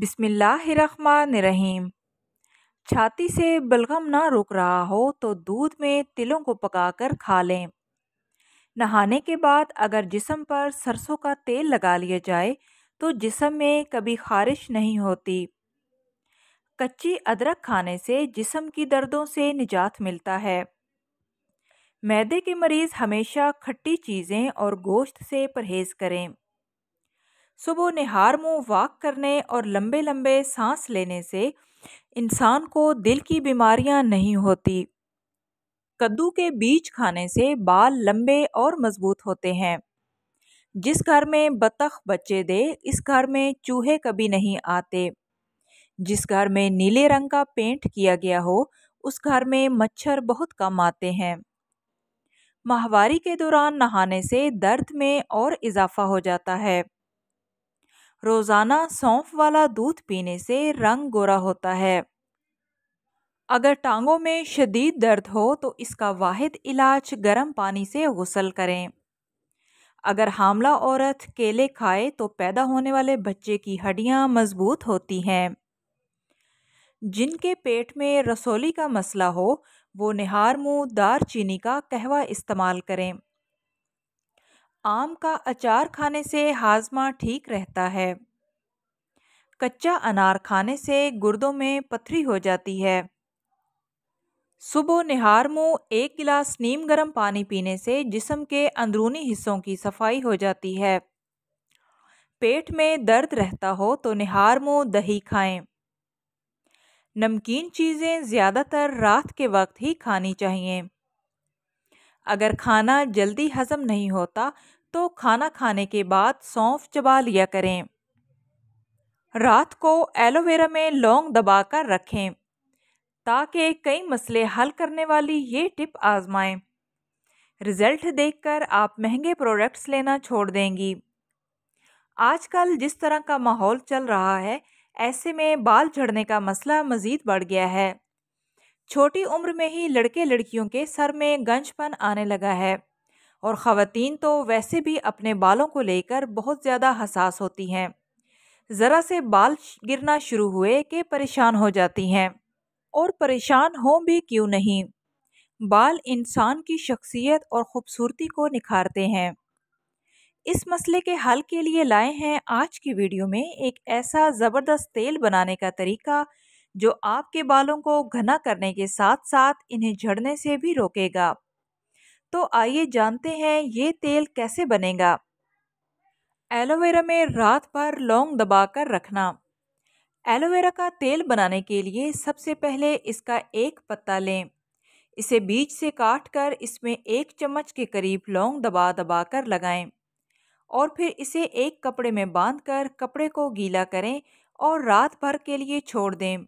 बिस्मिल्लाहिर्रहमानिर्रहीम छाती से बलगम ना रुक रहा हो तो दूध में तिलों को पकाकर खा लें नहाने के बाद अगर जिसम पर सरसों का तेल लगा लिया जाए तो जिसम में कभी खारिश नहीं होती कच्ची अदरक खाने से जिसम की दर्दों से निजात मिलता है मैदे के मरीज़ हमेशा खट्टी चीज़ें और गोश्त से परहेज़ करें सुबह निहार मुँह वाक करने और लंबे लंबे सांस लेने से इंसान को दिल की बीमारियां नहीं होती कद्दू के बीज खाने से बाल लंबे और मजबूत होते हैं जिस घर में बतख बच्चे दे इस घर में चूहे कभी नहीं आते जिस घर में नीले रंग का पेंट किया गया हो उस घर में मच्छर बहुत कम आते हैं माहवारी के दौरान नहाने से दर्द में और इजाफा हो जाता है रोज़ाना सौंफ वाला दूध पीने से रंग गोरा होता है अगर टांगों में शदीद दर्द हो तो इसका वाहिद इलाज गर्म पानी से गसल करें अगर हामला औरत केले खाए तो पैदा होने वाले बच्चे की हड्डियां मजबूत होती हैं जिनके पेट में रसोली का मसला हो वो निहार मुँह दार चीनी का कहवा इस्तेमाल करें आम का अचार खाने से हाजमा ठीक रहता है कच्चा अनार खाने से गुर्दों में पथरी हो जाती है सुबह निहार मुँह एक गिलास नीम गर्म पानी पीने से जिसम के अंदरूनी हिस्सों की सफाई हो जाती है पेट में दर्द रहता हो तो निहार मुँह दही खाएं। नमकीन चीज़ें ज़्यादातर रात के वक्त ही खानी चाहिए अगर खाना जल्दी हज़म नहीं होता तो खाना खाने के बाद सौंफ चबा लिया करें रात को एलोवेरा में लौंग दबा कर रखें ताकि कई मसले हल करने वाली ये टिप आजमाएं रिज़ल्ट देखकर आप महंगे प्रोडक्ट्स लेना छोड़ देंगी आजकल जिस तरह का माहौल चल रहा है ऐसे में बाल झड़ने का मसला मज़ीद बढ़ गया है छोटी उम्र में ही लड़के लड़कियों के सर में गंजपन आने लगा है और ख़वातीन तो वैसे भी अपने बालों को लेकर बहुत ज़्यादा हसास होती हैं ज़रा से बाल गिरना शुरू हुए कि परेशान हो जाती हैं और परेशान हों भी क्यों नहीं बाल इंसान की शख्सियत और ख़ूबसूरती को निखारते हैं इस मसले के हल के लिए लाए हैं आज की वीडियो में एक ऐसा ज़बरदस्त तेल बनाने का तरीका जो आपके बालों को घना करने के साथ साथ इन्हें झड़ने से भी रोकेगा तो आइए जानते हैं ये तेल कैसे बनेगा एलोवेरा में रात भर लौंग दबाकर रखना एलोवेरा का तेल बनाने के लिए सबसे पहले इसका एक पत्ता लें इसे बीज से काट कर इसमें एक चम्मच के करीब लौंग दबा दबा कर लगाएं और फिर इसे एक कपड़े में बांध कर कपड़े को गीला करें और रात भर के लिए छोड़ दें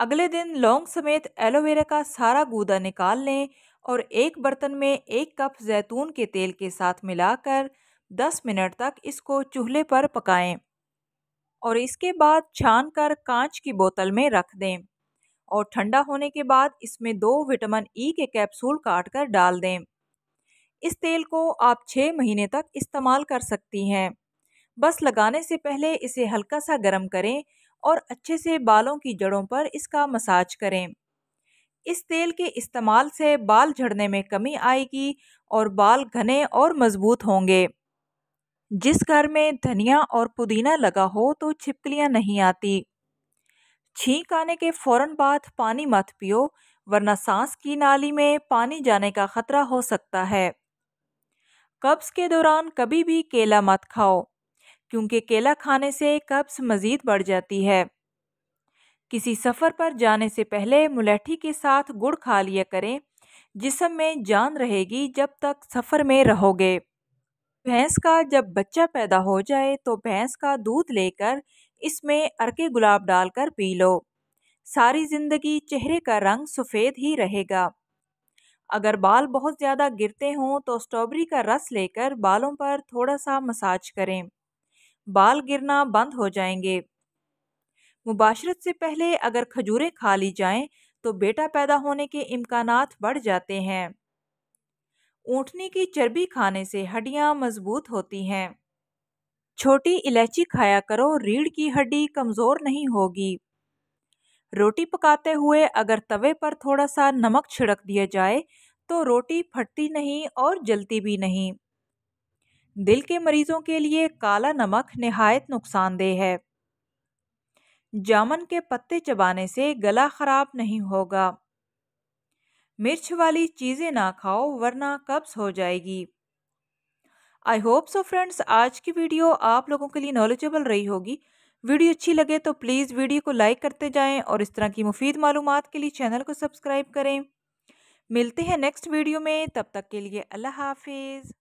अगले दिन लौंग समेत एलोवेरा का सारा गूदा निकाल लें और एक बर्तन में एक कप जैतून के तेल के साथ मिलाकर 10 मिनट तक इसको चूल्हे पर पकाएं और इसके बाद छान कर कांच की बोतल में रख दें और ठंडा होने के बाद इसमें दो विटामिन ई के कैप्सूल काट कर डाल दें इस तेल को आप छः महीने तक इस्तेमाल कर सकती हैं बस लगाने से पहले इसे हल्का सा गर्म करें और अच्छे से बालों की जड़ों पर इसका मसाज करें इस तेल के इस्तेमाल से बाल झड़ने में कमी आएगी और बाल घने और मजबूत होंगे जिस घर में धनिया और पुदीना लगा हो तो छिपकलियां नहीं आती छींक आने के फ़ौरन बाद पानी मत पियो वरना सांस की नाली में पानी जाने का खतरा हो सकता है कब्ज़ के दौरान कभी भी केला मत खाओ क्योंकि केला खाने से कब्ज़ मज़ीद बढ़ जाती है किसी सफ़र पर जाने से पहले मुलैठी के साथ गुड़ खा लिया करें जिसम में जान रहेगी जब तक सफ़र में रहोगे भैंस का जब बच्चा पैदा हो जाए तो भैंस का दूध लेकर इसमें अरके गुलाब डालकर पी लो सारी ज़िंदगी चेहरे का रंग सफ़ेद ही रहेगा अगर बाल बहुत ज़्यादा गिरते हों तो स्ट्रॉबेरी का रस लेकर बालों पर थोड़ा सा मसाज करें बाल गिरना बंद हो जाएंगे मुबाशरत से पहले अगर खजूरें खा ली जाएं तो बेटा पैदा होने के इम्कान बढ़ जाते हैं ऊँटनी की चर्बी खाने से हड्डियां मजबूत होती हैं छोटी इलायची खाया करो रीढ़ की हड्डी कमज़ोर नहीं होगी रोटी पकाते हुए अगर तवे पर थोड़ा सा नमक छिड़क दिया जाए तो रोटी फटती नहीं और जलती भी नहीं दिल के मरीज़ों के लिए काला नमक नहायत नुकसानदेह है जामन के पत्ते चबाने से गला खराब नहीं होगा मिर्च वाली चीज़ें ना खाओ वरना कब्ज हो जाएगी आई होप सो फ्रेंड्स आज की वीडियो आप लोगों के लिए नॉलेजेबल रही होगी वीडियो अच्छी लगे तो प्लीज़ वीडियो को लाइक करते जाएं और इस तरह की मुफीद मालूम के लिए चैनल को सब्सक्राइब करें मिलते हैं नेक्स्ट वीडियो में तब तक के लिए अल्लाह हाफिज़